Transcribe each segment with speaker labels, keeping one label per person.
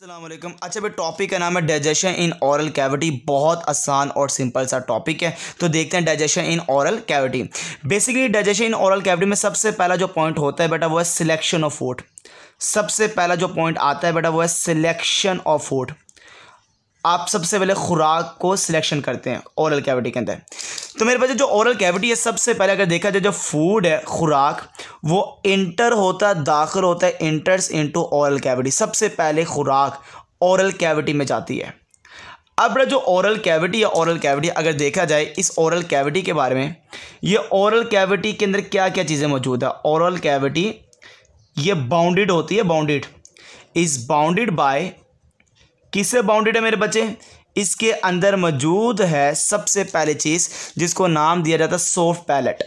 Speaker 1: असलम अच्छा भाई टॉपिक का नाम है डाइजेशन इन औरल कैविटी बहुत आसान और सिंपल सा टॉपिक है तो देखते हैं digestion in oral cavity basically digestion in oral cavity में सबसे पहला जो पॉइंट होता है बेटा वो है सिलेक्शन ऑफ फूड सबसे पहला जो पॉइंट आता है बेटा वो है सिलेक्शन ऑफ फूड आप सबसे पहले खुराक को सिलेक्शन करते हैं औरल कैविटी के अंदर तो मेरे पास जो औरल कैविटी है सबसे पहले अगर देखा जाए जो फूड है खुराक वो इंटर होता है दाखिल होता है इंटर्स इनटू ऑरल कैविटी सबसे पहले खुराक ऑरल कैविटी में जाती है अब जो ऑरल कैविटी या ऑरल कैविटी अगर देखा जाए इस ऑरल कैविटी के बारे में ये ऑरल कैविटी के अंदर क्या क्या चीज़ें मौजूद है ऑरल कैविटी ये बाउंडेड होती है बाउंडेड इस बाउंडेड बाय किससे बाउंडेड है मेरे बच्चे इसके अंदर मौजूद है सबसे पहले चीज़ जिसको नाम दिया जाता है सॉफ्ट पैलेट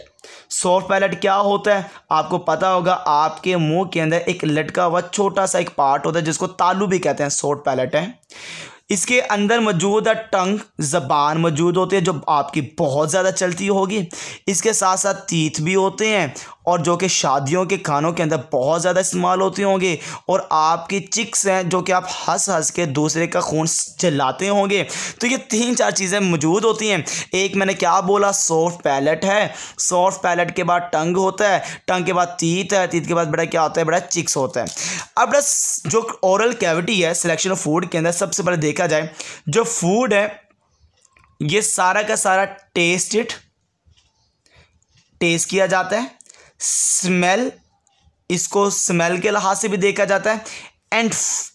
Speaker 1: सॉफ्ट पैलेट क्या होता है आपको पता होगा आपके मुंह के अंदर एक लटका हुआ छोटा सा एक पार्ट होता है जिसको तालू भी कहते हैं सॉफ्ट पैलेट है इसके अंदर मौजूद है टंग ज़बान मौजूद होती है जो आपकी बहुत ज़्यादा चलती होगी इसके साथ साथ तीत भी होते हैं और जो कि शादियों के खानों के अंदर बहुत ज़्यादा इस्तेमाल होते होंगे और आपकी चिक्स हैं जो कि आप हंस हंस के दूसरे का खून चलाते होंगे तो ये तीन चार चीज़ें मौजूद होती हैं एक मैंने क्या बोला सॉफ्ट पैलेट है सॉफ्ट पैलेट के बाद टंग होता है टंग के बाद तीत है तीत के बाद बड़ा क्या होता है बड़ा चिक्स होता है अब जो औरल कैविटी है सिलेक्शन ऑफ फूड के अंदर सबसे पहले देखा जाए जो फूड है ये सारा का सारा टेस्टेड टेस्ट किया जाता है स्मेल इसको स्मेल के लिहाज से भी देखा जाता है एंड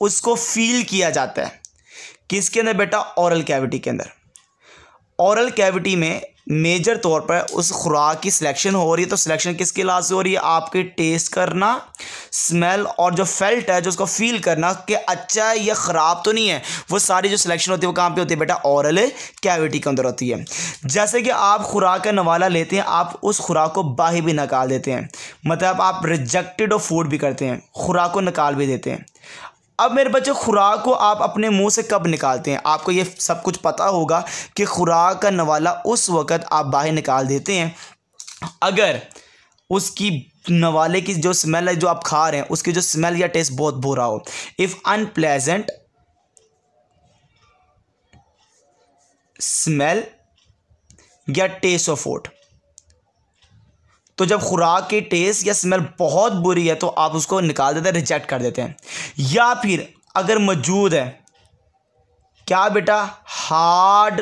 Speaker 1: उसको फील किया जाता है किसके अंदर बेटा ओरल कैविटी के अंदर औरल कैविटी में मेजर तौर पर उस खुराक की सिलेक्शन हो रही है तो सिलेक्शन किसके लिहाज से हो रही है आपके टेस्ट करना स्मेल और जो फेल्ट है जो उसको फील करना कि अच्छा है या ख़राब तो नहीं है वो सारी जो सिलेक्शन होती है वो कहाँ पे होती है बेटा औरल कैविटी के अंदर होती है जैसे कि आप खुराक का नवाला लेते हैं आप उस खुराक को बाहर भी निकाल देते हैं मतलब आप रिजेक्टेड ऑफ फूड भी करते हैं खुराक को निकाल भी देते हैं अब मेरे बच्चों खुराक को आप अपने मुंह से कब निकालते हैं आपको ये सब कुछ पता होगा कि खुराक का नवाला उस वक़्त आप बाहर निकाल देते हैं अगर उसकी नवाले की जो स्मेल है जो आप खा रहे हैं उसकी जो स्मेल या टेस्ट बहुत बुरा हो इफ़ अनप्लेजेंट स्मेल या टेस्ट ऑफ फूड तो जब खुराक की टेस्ट या स्मेल बहुत बुरी है तो आप उसको निकाल देते हैं रिजेक्ट कर देते हैं या फिर अगर मौजूद है क्या बेटा हार्ड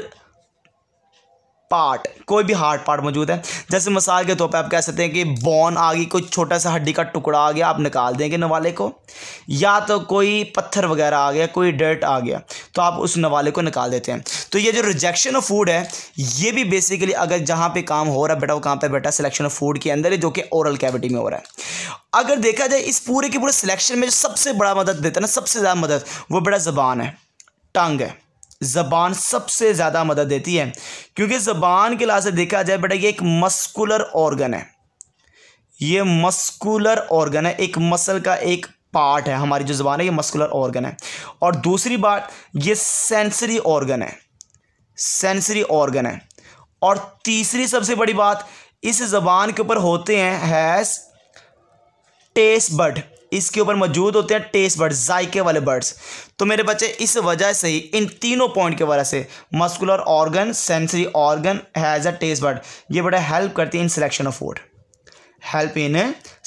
Speaker 1: पार्ट कोई भी हार्ड पार्ट मौजूद है जैसे मिसाल के तौर पर आप कह सकते हैं कि बोन आ गई कोई छोटा सा हड्डी का टुकड़ा आ गया आप निकाल देंगे नवाले को या तो कोई पत्थर वगैरह आ गया कोई डर्ट आ गया तो आप उस नवाले को निकाल देते हैं तो ये जो रिजेक्शन ऑफ फूड है ये भी बेसिकली अगर जहाँ पर काम हो रहा है बेटा वो कहाँ पर बैठा सिलेक्शन ऑफ फूड के अंदर जो कि ओरल कैविटी में हो रहा है अगर देखा जाए इस पूरे के पूरे सिलेक्शन में जो सबसे बड़ा मदद देता है ना सबसे ज़्यादा मदद वो बड़ा ज़बान है टंग है ज़बान सबसे ज़्यादा मदद देती है क्योंकि ज़बान के लिहाज से देखा जाए बेटा ये एक मस्कुलर ऑर्गन है ये मस्कुलर ऑर्गन है एक मसल का एक पार्ट है हमारी जो ज़बान है ये मस्कुलर ऑर्गन है और दूसरी बात ये सेंसरी ऑर्गन है सेंसरी ऑर्गन है और तीसरी सबसे बड़ी बात इस ज़बान के ऊपर होते हैं हैज़ टेस्ट बड इसके ऊपर मौजूद होते हैं टेस्ट बर्ड्स जायके वाले बर्ड्स तो मेरे बच्चे इस वजह से ही इन तीनों पॉइंट के वजह से muscular organ sensory organ has a taste bud ये बड़ा हेल्प करती है in selection of food help in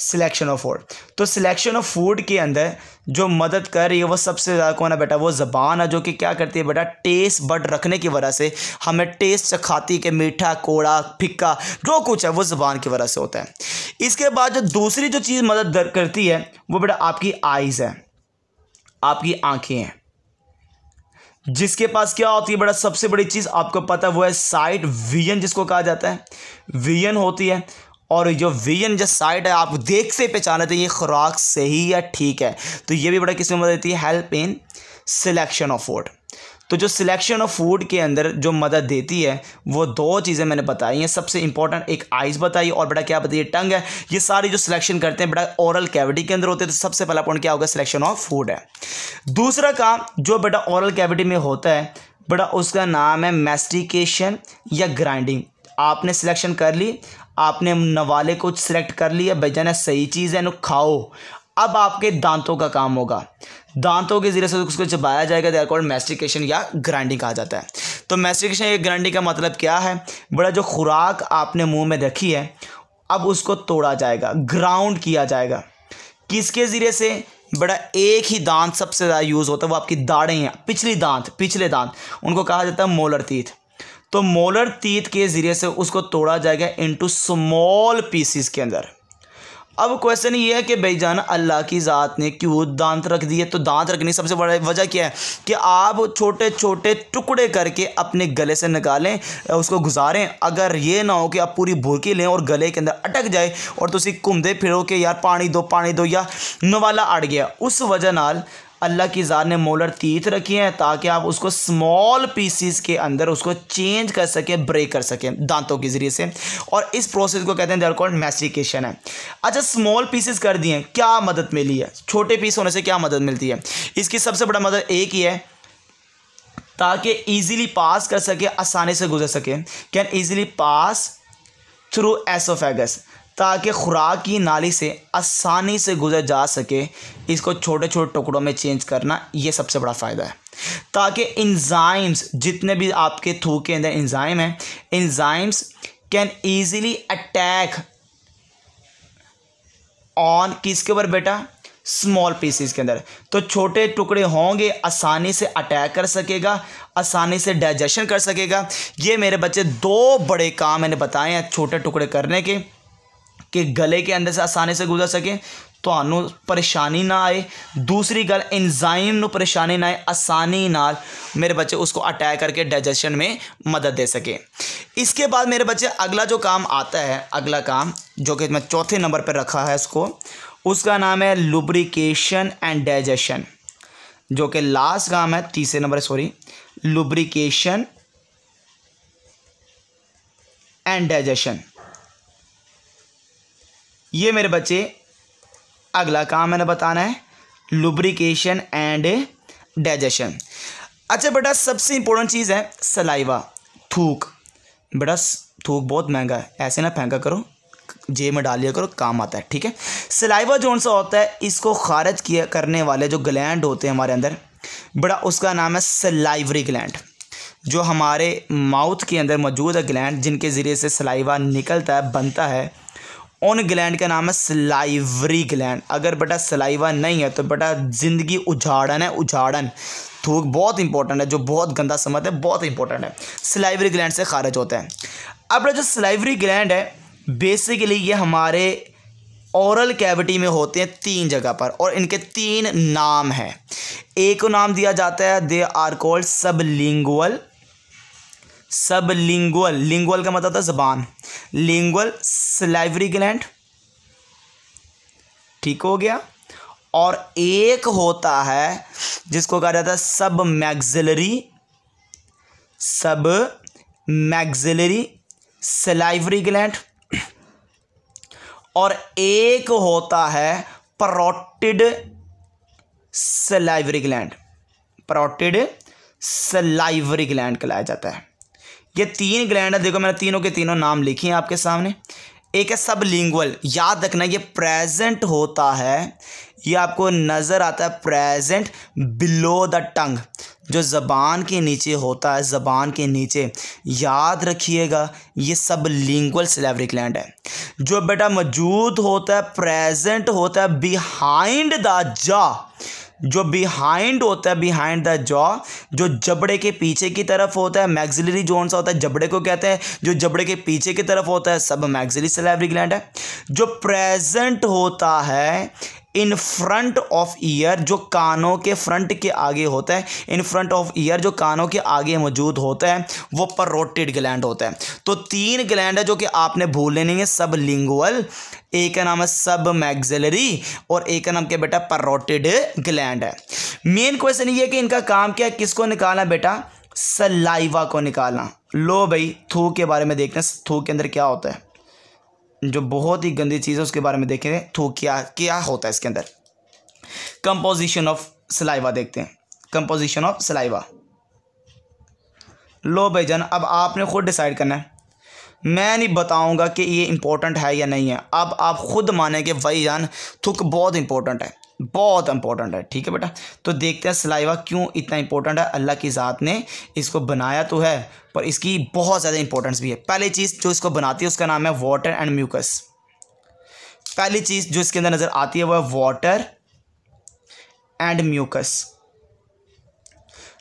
Speaker 1: selection of food तो सिलेक्शन ऑफ फूड के अंदर जो मदद कर रही है वो सबसे ज़्यादा कौन है बेटा वो ज़बान है जो कि क्या करती है बेटा टेस्ट बट रखने की वजह से हमें टेस्ट चखाती कि मीठा कोड़ा फिक्का जो कुछ है वो ज़बान की वजह से होता है इसके बाद जो दूसरी जो चीज़ मदद करती है वो बेटा आपकी आइज़ है आपकी आँखें हैं जिसके पास क्या होती है बड़ा सबसे बड़ी चीज़ आपको पता है वो है साइट विजन जिसको कहा जाता है विजन होती है और जो विजन जो साइड है आप देख से पहचान लेते हैं ये खुराक सही या ठीक है तो ये भी बड़ा किस्म मदद देती है help in selection of food तो जो सिलेक्शन ऑफ फूड के अंदर जो मदद देती है वो दो चीज़ें मैंने बताई हैं सबसे इंपॉर्टेंट एक आइज़ बताई और बड़ा क्या बताइए टंग है ये सारी जो सिलेक्शन करते हैं बड़ा ओरल कैविटी के अंदर होते हैं तो सबसे पहला पॉइंट क्या होगा सिलेक्शन ऑफ फूड है दूसरा काम जो बेटा ओरल कैविटी में होता है बड़ा उसका नाम है मेस्टिकेशन या ग्राइंडिंग आपने सिलेक्शन कर ली आपने नवाले को सिलेक्ट कर लिया जाना सही चीज़ है न खाओ अब आपके दांतों का काम होगा दांतों के ज़रिए से तो उसको चबाया जाएगा देर कॉल्ड मेस्टिकेशन या ग्राइंडिंग कहा जाता है तो मेस्टिकेशन या ग्राइंडिंग का मतलब क्या है बड़ा जो खुराक आपने मुंह में रखी है अब उसको तोड़ा जाएगा ग्राउंड किया जाएगा किसके ज़रिए से बड़ा एक ही दांत सबसे ज़्यादा यूज़ होता है वो आपकी दाढ़ें हैं पिछली दांत पिछले दांत उनको कहा जाता है मोलर तीथ तो मोलर तीत के ज़रिए से उसको तोड़ा जाएगा इनटू स्मॉल पीसीस के अंदर अब क्वेश्चन ये है कि भाई जान अल्लाह की ज़ात ने क्यों दांत रख दिए तो दांत रखने सबसे बड़ा वजह क्या है कि आप छोटे छोटे टुकड़े करके अपने गले से निकालें उसको गुजारें अगर ये ना हो कि आप पूरी भूखी लें और गले के अंदर अटक जाए और तुम तो घूमते फिरो के यार पानी दो पानी दो या नवाला अड़ गया उस वजह नाल अल्लाह की ज़ात ने मोलर तीत रखी हैं ताकि आप उसको स्मॉल पीसीस के अंदर उसको चेंज कर सकें ब्रेक कर सकें दांतों के ज़रिए से और इस प्रोसेस को कहते हैं दर कॉल्ड मैसिकेशन है अच्छा स्मॉल पीसीस कर दिए क्या मदद मिली है छोटे पीस होने से क्या मदद मिलती है इसकी सबसे बड़ा मदद एक ही है ताकि ईजिली पास कर सके आसानी से गुजर सके can easily pass through oesophagus ताकि खुराक की नाली से आसानी से गुजर जा सके इसको छोटे छोटे टुकड़ों में चेंज करना ये सबसे बड़ा फ़ायदा है ताकि इंजाइम्स जितने भी आपके थू के अंदर इंजाइम हैं enzymes can easily attack on किसके ऊपर बेटा स्मॉल पीसीस के अंदर तो छोटे टुकड़े होंगे आसानी से अटैक कर सकेगा आसानी से डाइजेशन कर सकेगा ये मेरे बच्चे दो बड़े काम मैंने बताए हैं छोटे टुकड़े करने के कि गले के अंदर से आसानी से गुजर सके तो परेशानी ना आए दूसरी गल ਐਂਜ਼ਾਈਮ ਨੂੰ परेशानी ना आए आसानी ਨਾਲ मेरे बच्चे उसको अटैक करके डाइजेशन में मदद दे सके इसके बाद मेरे बच्चे अगला जो काम आता है अगला काम जो कि मैं चौथे नंबर पर रखा है इसको उसका नाम है लुब्रिकेशन एंड डाइजेशन जो कि लास्ट काम है तीसरे number sorry lubrication and digestion ये मेरे बच्चे अगला काम मैंने बताना है लुब्रिकेशन एंड डाइजेशन अच्छा बेटा सबसे इंपॉर्टेंट चीज़ है सलाइवा थूक बेटा थूक बहुत महंगा है ऐसे ना फेंका करो जेब में डाल लिया करो काम आता है ठीक है सलाइवा जो सा होता है इसको खारिज किया करने वाले जो ग्लैंड होते हैं हमारे अंदर बड़ा उसका नाम है सलाइवरी ग्लैंड जो हमारे माउथ के अंदर मौजूद है ग्लैंड जिनके ज़रिए से सलाइवा निकलता है बनता है उन ग्लैंड का नाम है सलाइवरी ग्लैंड अगर बेटा सलाइवा नहीं है तो बेटा ज़िंदगी उजाड़न है उजाड़न थूक तो बहुत इंपॉर्टेंट है जो बहुत गंदा समझ है बहुत इंपॉर्टेंट है सलाइवरी ग्लैंड से खारिज होते हैं अब जो सलाइवरी ग्लैंड है बेसिकली ये हमारे औरल कैविटी में होते हैं तीन जगह पर और इनके तीन नाम हैं एक को नाम दिया जाता है दे आर कॉल्ड सब सब लिंगुअल लिंगुअल का मतलब होता है जबान लिंगुअल स्लाइवरी ग्लैंड ठीक हो गया और एक होता है जिसको कहा जाता है सब मैग्जिलरी सब मैग्जिलरी स्लाइवरी ग्लैंड और एक होता है parotid salivary gland parotid salivary gland कहलाया जाता है ये तीन ग्लैंड है देखो मैंने तीनों के तीनों नाम लिखे हैं आपके सामने एक है सब लिंगुअल याद रखना ये प्रेजेंट होता है ये आपको नज़र आता है प्रेजेंट बिलो द टंग जो ज़बान के नीचे होता है ज़बान के नीचे याद रखिएगा ये सब लिंगुअल सिलेवरी ग्लैंड है जो बेटा मौजूद होता है प्रेजेंट होता है बिहाइंड द जा जो बिहाइंड होता है बिहाइंड द जॉ जो जबड़े के पीछे की तरफ होता है मैग्जिलरी जोन सा होता है जबड़े को कहते हैं जो जबड़े के पीछे की तरफ होता है सब मैग्जिली सलेवरी ग्लैंड है जो प्रेजेंट होता है इन फ्रंट ऑफ ईयर जो कानों के फ्रंट के आगे होता है इन फ्रंट ऑफ ईयर जो कानों के आगे मौजूद होता है वो परोटेड ग्लैंड होता है तो तीन ग्लैंड है जो कि आपने भूल लेनी है सब लिंगुअल एक का नाम है सब मैगजलरी और एक का नाम क्या बेटा परोटेड ग्लैंड है मेन क्वेश्चन ये है कि इनका काम क्या है किसको निकालना बेटा सलाइवा को निकालना लो भाई थू के बारे में देखते हैं थू के अंदर क्या होता है जो बहुत ही गंदी चीज़ है उसके बारे में देखेंगे तो क्या क्या होता है इसके अंदर कंपोजिशन ऑफ सिलाइवा देखते हैं कंपोजिशन ऑफ सिलाइवा लो भाई जान अब आपने खुद डिसाइड करना है मैं नहीं बताऊंगा कि ये इम्पोर्टेंट है या नहीं है अब आप खुद माने कि भाई जान थुक बहुत इंपॉर्टेंट है बहुत इंपॉर्टेंट है ठीक है बेटा तो देखते हैं सलाइवा क्यों इतना इंपॉर्टेंट है अल्लाह की ज़ात ने इसको बनाया तो है पर इसकी बहुत ज़्यादा इंपॉर्टेंस भी है पहली चीज़ जो इसको बनाती है उसका नाम है वाटर एंड म्यूकस पहली चीज़ जो इसके अंदर नज़र आती है वह वाटर एंड म्यूकस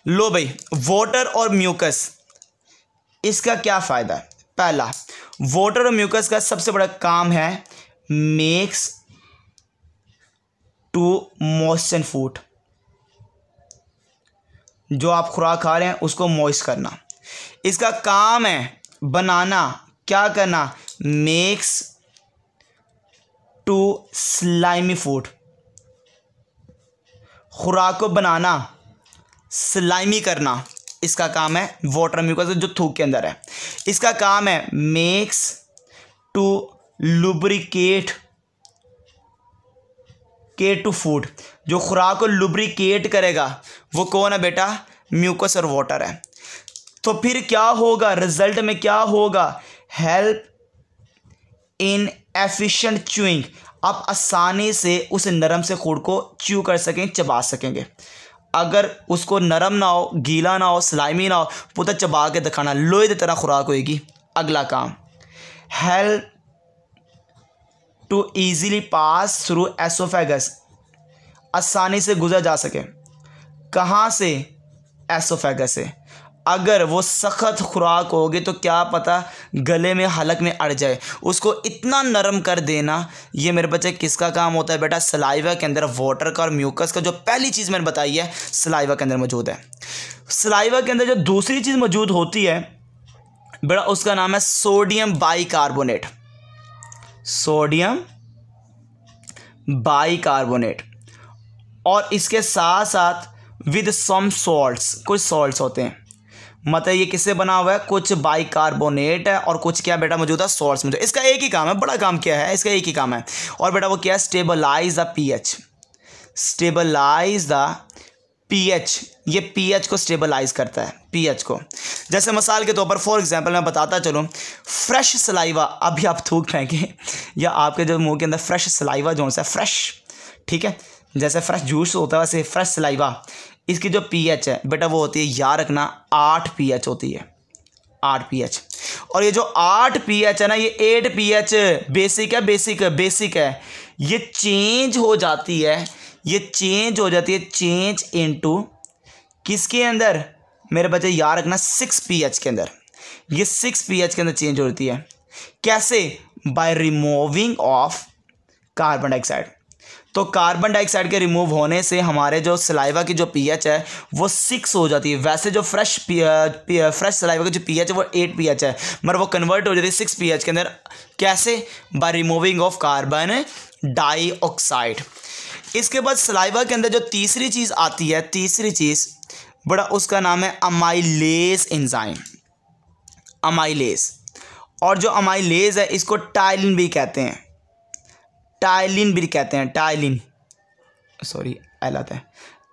Speaker 1: लो भाई वाटर और म्यूकस इसका क्या फ़ायदा है पहला वाटर और म्यूकस का सबसे बड़ा काम है मेक्स टू मोशन फूड जो आप खुराक खा रहे हैं उसको मॉइस करना इसका काम है बनाना क्या करना मेक्स टू स्लाइमी फूड खुराक को बनाना स्लाइमी करना इसका काम है वाटर म्यूकस जो थूक के अंदर है इसका काम है मेक्स टू लुब्रिकेट केट टू फूड जो खुराक को लुब्रिकेट करेगा वो कौन है बेटा म्यूकस और वाटर है तो फिर क्या होगा रिजल्ट में क्या होगा हेल्प इन एफिशिएंट च्यूइंग आप आसानी से उस नरम से खूड को च्यू कर सकें चबा सकेंगे अगर उसको नरम ना हो गीला ना हो स्लाइमी ना हो पुता तो चबा के दिखाना लोहे की तरह खुराक होएगी अगला काम help to easily pass through oesophagus आसानी से गुजर जा सके कहाँ से एसोफेगस से अगर वो सख्त खुराक होगी तो क्या पता गले में हलक में अड़ जाए उसको इतना नरम कर देना ये मेरे बच्चे किसका काम होता है बेटा सलाइवा के अंदर वाटर का और म्यूकस का जो पहली चीज़ मैंने बताई है सलाइवा के अंदर मौजूद है सलाइवा के अंदर जो दूसरी चीज़ मौजूद होती है बेटा उसका नाम है sodium bicarbonate sodium bicarbonate और इसके साथ साथ विद सम सॉल्ट्स कुछ सॉल्ट्स होते हैं मतलब ये किससे बना हुआ है कुछ बाइकार्बोनेट है और कुछ क्या बेटा मौजूद है सॉल्ट्स मौजूद इसका एक ही काम है बड़ा काम क्या है इसका एक ही काम है और बेटा वो क्या है stabilise the pH stabilise the pH pH पीएच को स्टेबलाइज करता है पीएच को जैसे मिसाल के तौर पर फॉर एग्जांपल मैं बताता चलूँ फ्रेश सलाइवा अभी आप थूक फेंकें या आपके जो मुंह के अंदर फ्रेश सलाइवा जो है फ्रेश ठीक है जैसे फ्रेश जूस होता है वैसे फ्रेश सलाइवा इसकी जो पीएच है बेटा वो होती है याद रखना आठ पी होती है आठ पी और ये जो आठ पी है ना ये एट पी बेसिक है बेसिक बेसिक है ये चेंज हो जाती है ये चेंज हो जाती है चेंज इनटू किसके अंदर मेरे बच्चे याद रखना सिक्स पी एच के अंदर ये सिक्स पी एच के अंदर चेंज होती है कैसे by removing of carbon dioxide तो कार्बन डाइऑक्साइड के रिमूव होने से हमारे जो सलाइवा की जो पीएच है वो सिक्स हो जाती है वैसे जो फ्रेश फ्रेश सलाइवा की जो पीएच है वो एट पीएच है मगर वो कन्वर्ट हो जाती है सिक्स पीएच के अंदर कैसे by removing of carbon dioxide इसके बाद सलाइवा के अंदर जो तीसरी चीज़ आती है तीसरी चीज़ बड़ा उसका नाम है अमाइलेस इंजाइम अमाइलेस और जो अमाइलेस है इसको टाइलिन भी कहते हैं टाइलिन भी कहते हैं टाइलिन सॉरी एल आता है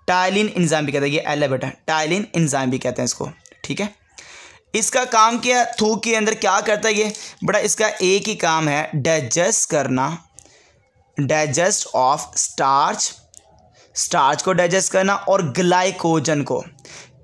Speaker 1: टाइलिन इंजाम भी कहते हैं ये एल बेटा टाइलिन इंजाम भी कहते हैं इसको ठीक है इसका काम क्या थूक के अंदर क्या करता है ये बड़ा इसका एक ही काम है डाइजेस्ट करना डाइजेस्ट ऑफ स्टार्च स्टार्च को डाइजेस्ट करना और ग्लाइकोजन को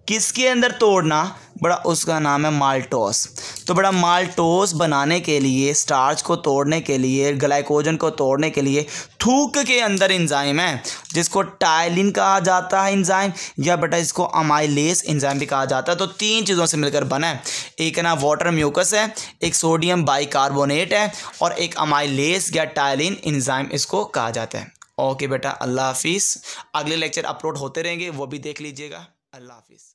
Speaker 1: किसके अंदर तोड़ना बड़ा उसका नाम है माल्टोस तो बड़ा माल्टोस बनाने के लिए स्टार्च को तोड़ने के लिए ग्लाइकोजन को तोड़ने के लिए थूक के अंदर इंजाइम है जिसको टाइलिन कहा जाता है इंजाइम या बेटा इसको अमाइलेस इंजाइम भी कहा जाता है तो तीन चीज़ों से मिलकर बना है एक ना वाटर म्यूकस है एक सोडियम बाइकार्बोनेट है और एक अमाइलेस या टाइलिन इंजाइम इसको कहा जाता है ओके बेटा अल्लाह हाफिज़ अगले लेक्चर अपलोड होते रहेंगे वो भी देख लीजिएगा अल्लाह हाफिज़